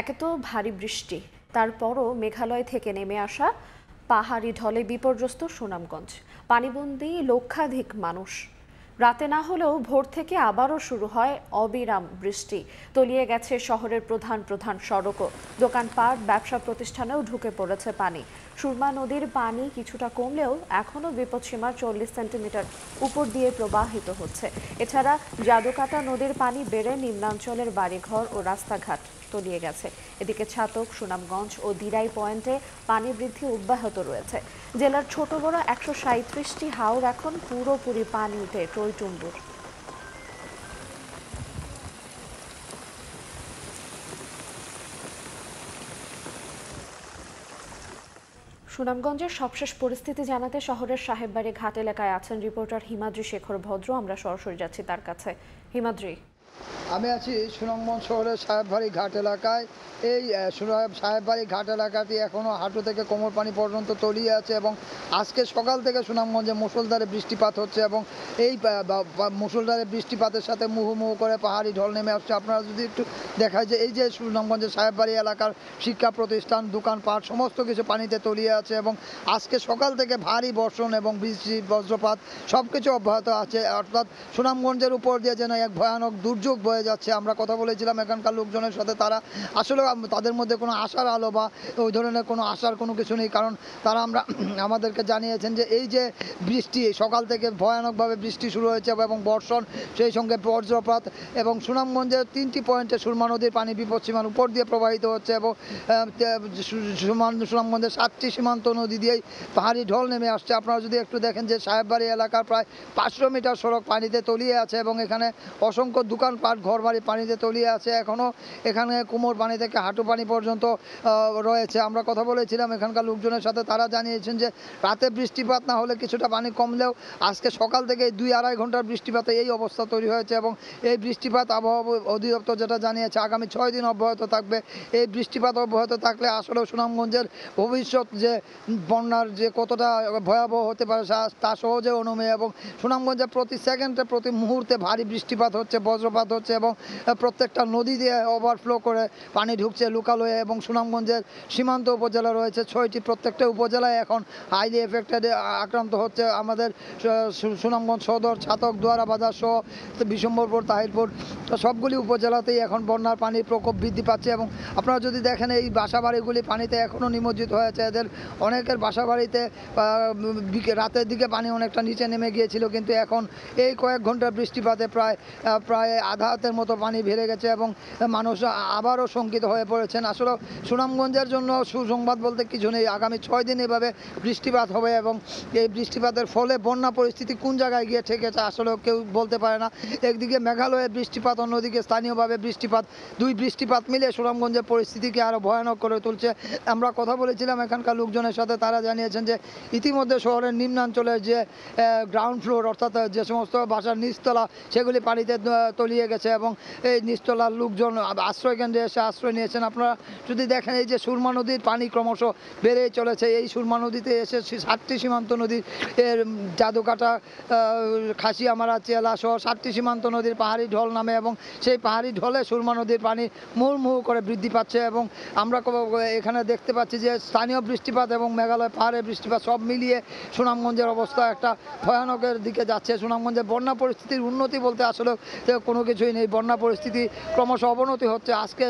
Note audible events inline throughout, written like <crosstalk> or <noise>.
একে তো ভারী বৃষ্টি তারপরও মেঘালয় থেকে নেমে আসা পাহাড়ি ঢলে বিপর্যস্ত সুনামগঞ্জ পানিবন্দি লক্ষাধিক মানুষ রাতে না হলেও ভোর থেকে আবারও শুরু হয় অবিরাম বৃষ্টি তলিয়ে গেছে শহরের প্রধান প্রধান সড়কও দোকানপাট ব্যবসা প্রতিষ্ঠানেও ঢুকে পড়েছে পানি সুরমা নদীর পানি কিছুটা কমলেও এখনও বিপদসীমার চল্লিশ সেন্টিমিটার উপর দিয়ে প্রবাহিত হচ্ছে এছাড়া জাদুকাটা নদীর পানি বেড়ে নিম্নাঞ্চলের বাড়িঘর ও রাস্তাঘাট তলিয়ে গেছে এদিকে ছাতক সুনামগঞ্জ ও দিরাই পয়েন্টে পানি বৃদ্ধি অব্যাহত রয়েছে জেলার ছোট বড় একশো সাঁত্রিশটি হাওর এখন পুরোপুরি পানিতে টইটুম্বুর সুনামগঞ্জের সবশেষ পরিস্থিতি জানাতে শহরের সাহেববাড়ি ঘাট এলাকায় আছেন রিপোর্টার হিমাদ্রি শেখর ভদ্র আমরা সরাসরি যাচ্ছি তার কাছে হিমাদ্রি আমি আছি সুনামগঞ্জ শহরের সাহেববাড়ি ঘাট এলাকায় এই সাহেববাড়ি ঘাট এলাকাটি এখনও হাঁটু থেকে কোমর পানি পর্যন্ত তলিয়ে আছে এবং আজকে সকাল থেকে সুনামগঞ্জে মুসলধারে বৃষ্টিপাত হচ্ছে এবং এই মুসলধারে বৃষ্টিপাতের সাথে মুহুমুহু করে পাহাড়ি ঢল নেমে আসছে আপনারা যদি একটু দেখায় যে এই যে সুনামগঞ্জের সাহেববাড়ি এলাকার শিক্ষা প্রতিষ্ঠান দোকানপাট সমস্ত কিছু পানিতে তলিয়ে আছে এবং আজকে সকাল থেকে ভারী বর্ষণ এবং বৃষ্টি বজ্রপাত সব কিছু অব্যাহত আছে অর্থাৎ সুনামগঞ্জের উপর দিয়ে যেন এক ভয়ানক দুর্যোগ বয়ে যাচ্ছে আমরা কথা বলেছিলাম এখানকার লোকজনের সাথে তারা আসলে তাদের মধ্যে কোনো আশার আলো বা ওই ধরনের কোনো আশার কোনো কিছু নেই কারণ তারা আমরা <clears throat> আমাদেরকে জানিয়েছেন যে এই যে বৃষ্টি সকাল থেকে ভয়ানকভাবে বৃষ্টি শুরু হয়েছে এবং বর্ষণ সেই সঙ্গে বজ্রপাত এবং সুনামগঞ্জের তিনটি পয়েন্টে সুরমা নদীর পানি বিপদসীমার উপর দিয়ে প্রবাহিত হচ্ছে এবং সুনামগঞ্জের সাতটি সীমান্ত নদী দিয়েই পাহাড়ি ঢল নেমে আসছে আপনারা যদি একটু দেখেন যে সাহেববাড়ি এলাকার প্রায় পাঁচশো মিটার সড়ক পানিতে তলিয়ে আছে এবং এখানে অসংখ্য দোকানপাট ঘরবাড়ি পানিতে তলিয়ে আছে এখনও এখানে কুমোর পানি থেকে হাঁটু পানি পর্যন্ত রয়েছে আমরা কথা বলেছিলাম এখানকার লোকজনের সাথে তারা জানিয়েছেন যে রাতে বৃষ্টিপাত না হলে কিছুটা পানি কমলেও আজকে সকাল থেকে দুই আড়াই ঘন্টার বৃষ্টিপাতে এই অবস্থা তৈরি হয়েছে এবং এই বৃষ্টিপাত আবহাওয়া অধিদপ্তর যেটা জানিয়েছে আগামী ছয় দিন অব্যাহত থাকবে এই বৃষ্টিপাত অব্যাহত থাকলে আসলে সুনামগঞ্জের ভবিষ্যৎ যে বন্যার যে কতটা ভয়াবহ হতে পারে তা সহজে অনুমেয় এবং সুনামগঞ্জে প্রতি সেকেন্ডে প্রতি মুহূর্তে ভারী বৃষ্টিপাত হচ্ছে বজ্রপাত হচ্ছে এবং প্রত্যেকটা নদী দিয়ে ওভারফ্লো করে পানি ঢুকছে লুকালয়ে এবং সুনামগঞ্জের সীমান্ত উপজেলা রয়েছে ছয়টি প্রত্যেকটা উপজেলায় এখন হাইলি এফেক্টেড আক্রান্ত হচ্ছে আমাদের সুনামগঞ্জ সদর ছাতক দোয়ারা বাজার সহ বিশম্বরপুর তাহিরপুর সবগুলি উপজেলাতেই এখন বন্যার পানির প্রকোপ বৃদ্ধি পাচ্ছে এবং আপনারা যদি দেখেন এই বাসাবাড়িগুলি পানিতে এখনও নিমজ্জিত হয়েছে এদের অনেকের বাসাবাড়িতে রাতের দিকে পানি অনেকটা নিচে নেমে গিয়েছিল কিন্তু এখন এই কয়েক ঘন্টার বৃষ্টিপাতে প্রায় প্রায় আধা হাতের মতো পানি ভেড়ে গেছে এবং মানুষ আবারও শঙ্কিত হয়ে পড়েছেন আসলে সুনামগঞ্জের জন্য সুসংবাদ বলতে কিছু নেই আগামী ছয় দিন এভাবে বৃষ্টিপাত হবে এবং এই বৃষ্টিপাতের ফলে বন্যা পরিস্থিতি কোন জায়গায় গিয়ে ঠেকেছে আসলে কেউ বলতে পারে না একদিকে মেঘালয়ে বৃষ্টিপাত অন্যদিকে স্থানীয়ভাবে বৃষ্টিপাত দুই বৃষ্টিপাত মিলে সুনামগঞ্জের পরিস্থিতিকে আরও ভয়ানক করে তুলছে আমরা কথা বলেছিলাম এখানকার লোকজনের সাথে তারা জানিয়েছেন যে ইতিমধ্যে শহরের নিম্নাঞ্চলের যে গ্রাউন্ড ফ্লোর অর্থাৎ যে সমস্ত বাসার নিচতলা সেগুলি পানিতে তলিয়ে গেছে এবং এই নিচতলার লোকজন আশ্রয় কেন্দ্রে এসে আশ্রয় নিয়েছেন আপনারা যদি দেখেন এই যে সুরমা নদীর পানি ক্রমশ বেড়েই চলেছে এই সুরমা নদীতে এসে সাতটি সীমান্ত নদীর এর জাদুকাটা খাসিয়ামারা চেলা সহ সাতটি সীমান্ত নদীর পাহাড়ি ঢল নামে এবং সেই পাহাড়ি ঢলে সুরমা নদীর পানি মুহুর্মুহু করে বৃদ্ধি পাচ্ছে এবং আমরা এখানে দেখতে পাচ্ছি যে স্থানীয় বৃষ্টিপাত এবং মেঘালয় পাহাড়ে বৃষ্টিপাত সব মিলিয়ে সুনামগঞ্জের অবস্থা একটা ভয়ানকের দিকে যাচ্ছে সুনামগঞ্জের বন্যা পরিস্থিতির উন্নতি বলতে আসলে কোনো কিছুই নেই এই বন্যা পরিস্থিতি ক্রমশ অবনতি হচ্ছে আজকে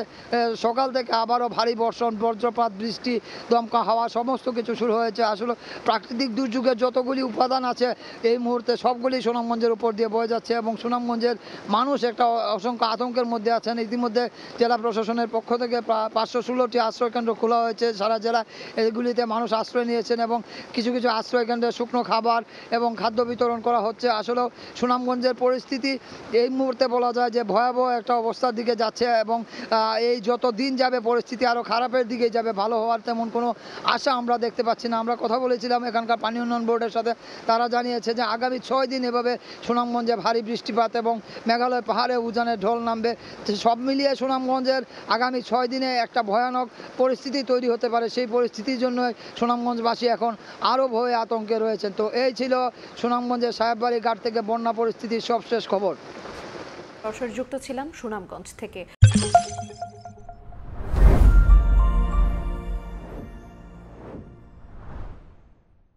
সকাল থেকে আবারও ভারী বর্ষণ বজ্রপাত বৃষ্টি দমকা হাওয়া সমস্ত কিছু শুরু হয়েছে আসলে প্রাকৃতিক দুর্যোগের যতগুলি উপাদান আছে এই মুহূর্তে সবগুলি সুনামগঞ্জের উপর দিয়ে বয়ে যাচ্ছে এবং সুনামগঞ্জের মানুষ একটা অসংখ্য আতঙ্কের মধ্যে আছেন ইতিমধ্যে জেলা প্রশাসনের পক্ষ থেকে পাঁচশো ষোলোটি আশ্রয়কেন্দ্র খোলা হয়েছে সারা জেলায় এগুলিতে মানুষ আশ্রয় নিয়েছেন এবং কিছু কিছু আশ্রয়কেন্দ্রে শুকনো খাবার এবং খাদ্য বিতরণ করা হচ্ছে আসলেও সুনামগঞ্জের পরিস্থিতি এই মুহূর্তে বলা যায় যে ভয়াবহ একটা অবস্থার দিকে যাচ্ছে এবং এই যত দিন যাবে পরিস্থিতি আরও খারাপের দিকে যাবে ভালো হওয়ার তেমন কোনো আশা আমরা দেখতে পাচ্ছি না আমরা কথা বলেছিলাম এখানকার পানি উন্নয়ন বোর্ডের সাথে তারা জানিয়েছে যে আগামী ছয় দিন এভাবে সুনামগঞ্জে ভারী বৃষ্টিপাত এবং মেঘালয় পাহাড়ে উজানের ঢল নামবে সব মিলিয়ে সুনামগঞ্জের আগামী ছয় দিনে একটা ভয়ানক পরিস্থিতি তৈরি হতে পারে সেই পরিস্থিতির জন্য সুনামগঞ্জবাসী এখন আরও ভয়ে আতঙ্কে রয়েছেন তো এই ছিল সুনামগঞ্জের সাহেববাড়ি ঘাট থেকে বন্যা পরিস্থিতির সবশেষ খবর সরযুক্ত ছিলাম সুনামগঞ্জ থেকে